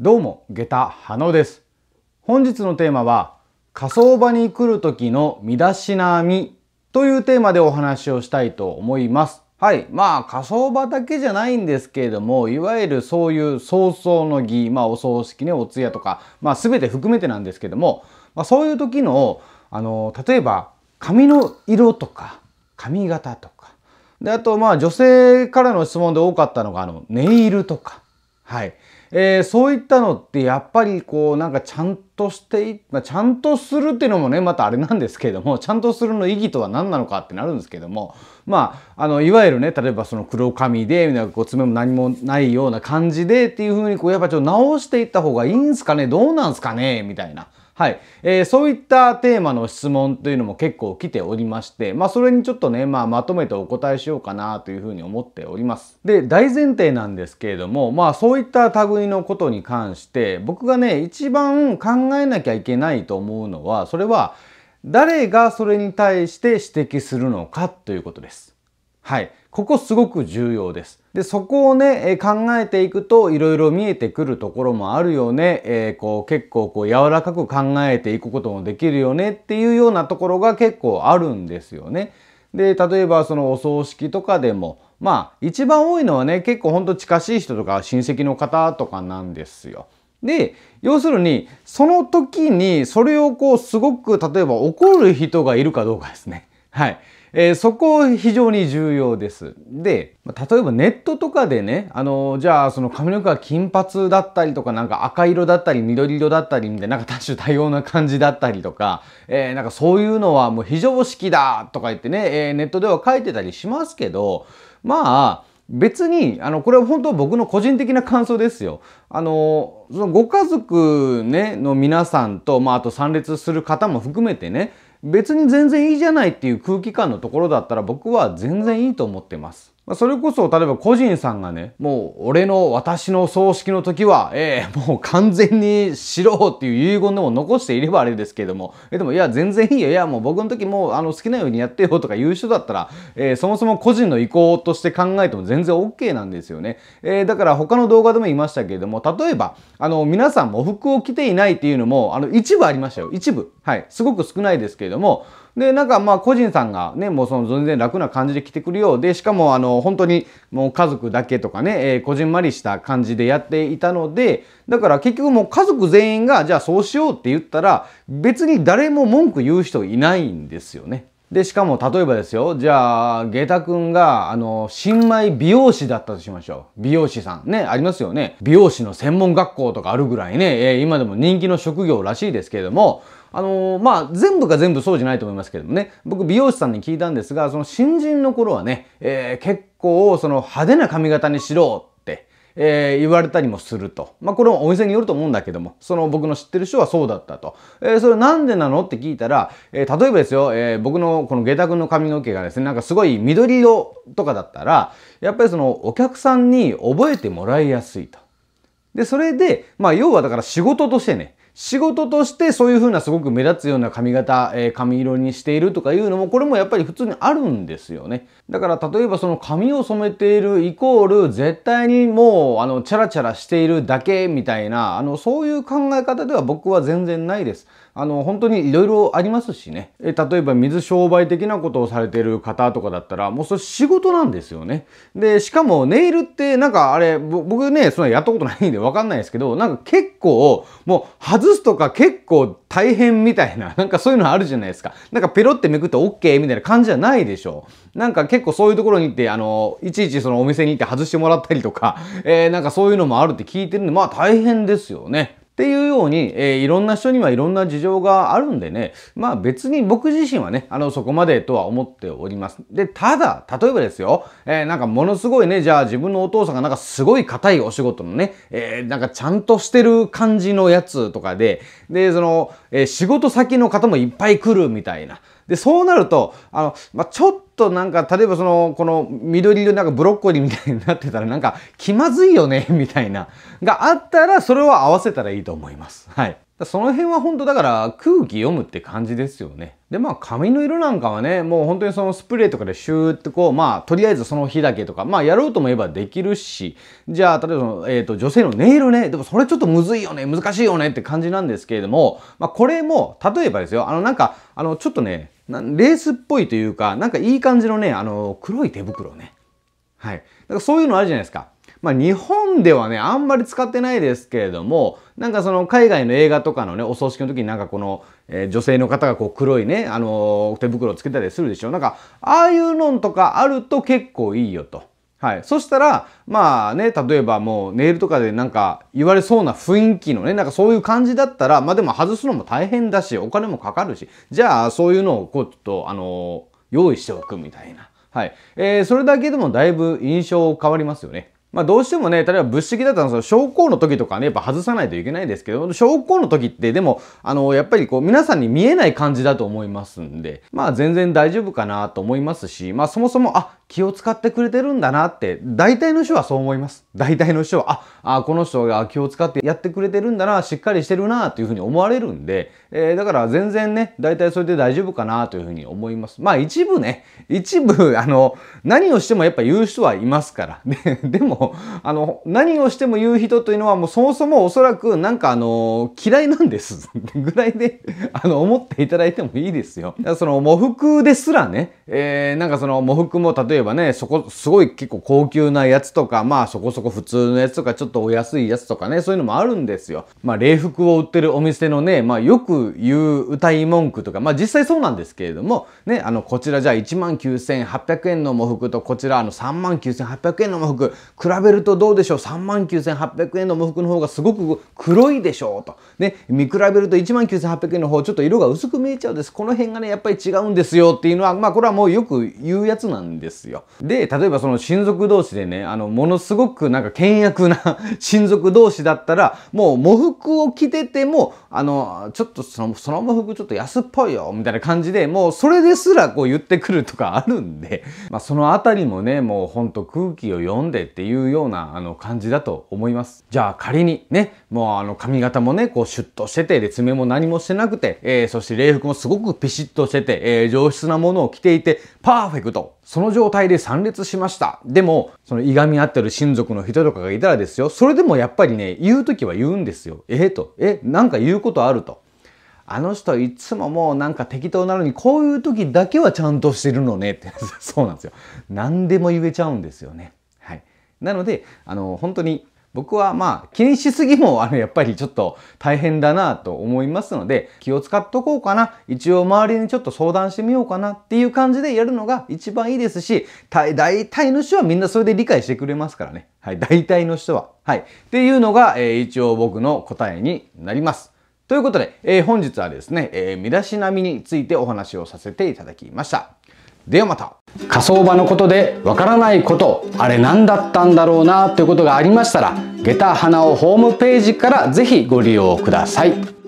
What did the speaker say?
どうも下駄羽野です本日のテーマは火葬場に来る時の身だしなみというテーマでお話をしたいと思いますはいまあ火葬場だけじゃないんですけれどもいわゆるそういう早々の儀まあお葬式ねお通夜とかまあ全て含めてなんですけども、まあ、そういう時のあの例えば髪の色とか髪型とかであとまあ女性からの質問で多かったのがあのネイルとかはいえー、そういったのってやっぱりこうなんかちゃんとしてい、まあ、ちゃんとするっていうのもねまたあれなんですけれども ちゃんとするの意義とは何なのかってなるんですけどもまああのいわゆるね例えばその黒髪でみたいなこう爪も何もないような感じでっていうふうにこうやっぱちょっと直していった方がいいんすかねどうなんすかねみたいな。はい、えー、そういったテーマの質問というのも結構来ておりまして、まあ、それにちょっとね、まあ、まとめてお答えしようかなというふうに思っております。で大前提なんですけれども、まあ、そういった類のことに関して僕がね一番考えなきゃいけないと思うのはそれは誰がそれに対して指摘するのかということです。はいここすごく重要です。で、そこをね、考えていくといろいろ見えてくるところもあるよね。えー、こう結構こう柔らかく考えていくこともできるよねっていうようなところが結構あるんですよね。で、例えばそのお葬式とかでも、まあ一番多いのはね、結構ほんと近しい人とか親戚の方とかなんですよ。で要するにその時にそれをこうすごく例えば怒る人がいるかどうかですね。はい、えー、そこ非常に重要です。で、例えばネットとかでね、あのー、じゃあその髪の毛が金髪だったりとか、なんか赤色だったり緑色だったりみたいな、なんか多種多様な感じだったりとか、えー、なんかそういうのはもう非常識だとか言ってね、えー、ネットでは書いてたりしますけど、まあ、別に、あの、これは本当僕の個人的な感想ですよ。あの、そのご家族ね、の皆さんと、まあ、あと参列する方も含めてね、別に全然いいじゃないっていう空気感のところだったら僕は全然いいと思ってます。それこそ、例えば個人さんがね、もう俺の私の葬式の時は、ええー、もう完全にしろっていう遺言でも残していればあれですけれども、えでもいや、全然いいよ。いや、もう僕の時もあの好きなようにやってよとか言う人だったら、えー、そもそも個人の意向として考えても全然 OK なんですよね。えー、だから他の動画でも言いましたけれども、例えば、あの、皆さん喪服を着ていないっていうのも、あの、一部ありましたよ。一部。はい、すごく少ないですけれども、で、なんかまあ個人さんがね、もうその全然楽な感じで来てくるようで、しかもあの、本当にもう家族だけとかね、えー、こじんまりした感じでやっていたので、だから結局もう家族全員がじゃあそうしようって言ったら、別に誰も文句言う人いないんですよね。で、しかも例えばですよ、じゃあ、下駄くんが、あの、新米美容師だったとしましょう。美容師さん。ね、ありますよね。美容師の専門学校とかあるぐらいね、えー、今でも人気の職業らしいですけれども、あのー、まあ、全部が全部そうじゃないと思いますけれどもね、僕美容師さんに聞いたんですが、その新人の頃はね、えー、結構その派手な髪型にしろえー、言われたりもすると。まあ、これもお店によると思うんだけども、その僕の知ってる人はそうだったと。えー、それなんでなのって聞いたら、えー、例えばですよ、えー、僕のこの下駄君の髪の毛がですね、なんかすごい緑色とかだったら、やっぱりそのお客さんに覚えてもらいやすいと。で、それで、まあ、要はだから仕事としてね、仕事としてそういうふうなすごく目立つような髪型、えー、髪色にしているとかいうのもこれもやっぱり普通にあるんですよねだから例えばその髪を染めているイコール絶対にもうあのチャラチャラしているだけみたいなあのそういう考え方では僕は全然ないですあの本当にいろいろありますしね、え例えば水商売的なことをされてる方とかだったらもうそれ仕事なんですよねでしかもネイルってなんかあれ僕ねそんなやったことないんで分かんないですけどなんか結構もう外すとか結構大変みたいな、なんかそういうのあるじゃないですか。なんかペロってめくって OK みたいな感じじゃないでしょう。なんか結構そういうところに行って、あの、いちいちそのお店に行って外してもらったりとか、えー、なんかそういうのもあるって聞いてるんで、まあ大変ですよね。っていうように、えー、いろんな人にはいろんな事情があるんでね、まあ別に僕自身はね、あの、そこまでとは思っております。で、ただ、例えばですよ、えー、なんかものすごいね、じゃあ自分のお父さんがなんかすごい硬いお仕事のね、えー、なんかちゃんとしてる感じのやつとかで、で、その、え仕事先の方もいっぱい来るみたいな、でそうなるとあの、まあ、ちょっとなんか例えばそのこの緑色なんかブロッコリーみたいになってたらなんか気まずいよね みたいながあったらそれを合わせたらいいと思います。はいその辺は本当だから空気読むって感じですよね。でまあ髪の色なんかはねもう本当にそのスプレーとかでシューってこうまあとりあえずその日だけとかまあやろうと思えばできるしじゃあ例えばその、えーと、女性のネイルねでもそれちょっとむずいよね難しいよねって感じなんですけれども、まあ、これも例えばですよあのなんかあのちょっとねレースっぽいというか、なんかいい感じのね、あの、黒い手袋ね。はい。だからそういうのあるじゃないですか。まあ、日本ではね、あんまり使ってないですけれども、なんかその海外の映画とかのね、お葬式の時になんかこの、えー、女性の方がこう黒いね、あのー、手袋をつけたりするでしょ。なんか、ああいうのとかあると結構いいよと。はい。そしたら、まあね、例えばもうネイルとかでなんか言われそうな雰囲気のね、なんかそういう感じだったら、まあでも外すのも大変だし、お金もかかるし、じゃあそういうのをこうちょっと、あのー、用意しておくみたいな。はい。えー、それだけでもだいぶ印象変わりますよね。まあどうしてもね、例えば物式だったらその昇降の時とかね、やっぱ外さないといけないんですけど、昇降の時ってでも、あの、やっぱりこう皆さんに見えない感じだと思いますんで、まあ全然大丈夫かなと思いますし、まあそもそも、あ、気を使ってくれてるんだなって、大体の人はそう思います。大体の人は、あ、あこの人が気を使ってやってくれてるんだな、しっかりしてるな、というふうに思われるんで、えー、だから全然ね、大体それで大丈夫かなというふうに思います。まあ一部ね、一部、あの、何をしてもやっぱ言う人はいますから。ででも、あの、何をしても言う人というのはもうそもそもおそらくなんかあの、嫌いなんです ぐらいであの、思っていただいてもいいですよ。その、模服ですらね、えー、なんかその、喪服も例えばね、そこ、すごい結構高級なやつとか、まあそこそこ普通のやつとか、ちょっとお安いやつとかね、そういうのもあるんですよ。まあ、礼服を売ってるお店のね、まあ、よく言う歌い文句とか、まあ、実際そうなんですけれども、ね、あの、こちらじゃあ19,800円の喪服と、こちらあの39,800円の喪服、比べるとどうでしょう3万9800円の喪服の方がすごく黒いでしょうと、ね、見比べると1万9800円の方ちょっと色が薄く見えちゃうんですこの辺がねやっぱり違うんですよっていうのはまあこれはもうよく言うやつなんですよで例えばその親族同士でねあのものすごくなんか険悪な 親族同士だったらもう喪服を着ててもあのちょっとそのその喪服ちょっと安っぽいよみたいな感じでもうそれですらこう言ってくるとかあるんで、まあ、その辺りもねもうほんと空気を読んでっていういうようなあの感じだと思います。じゃあ仮にね、もうあの髪型もね、こうシュッとしてて、で爪も何もしてなくて、えー、そして礼服もすごくピシッとしてて、えー、上質なものを着ていて、パーフェクトその状態で参列しました。でも、そのいがみ合ってる親族の人とかがいたらですよ、それでもやっぱりね、言う時は言うんですよ。えー、と、え、なんか言うことあると。あの人いつももうなんか適当なのにこういう時だけはちゃんとしてるのねってそうなんですよ。何でも言えちゃうんですよね。なので、あの、本当に僕はまあ気にしすぎもあのやっぱりちょっと大変だなと思いますので気を使っとこうかな一応周りにちょっと相談してみようかなっていう感じでやるのが一番いいですし大体の人はみんなそれで理解してくれますからねはい大体の人ははいっていうのが、えー、一応僕の答えになりますということで、えー、本日はですね、えー、身だしなみについてお話をさせていただきましたではまた火葬場のことでわからないことあれ何だったんだろうなということがありましたら下駄花をホームページから是非ご利用ください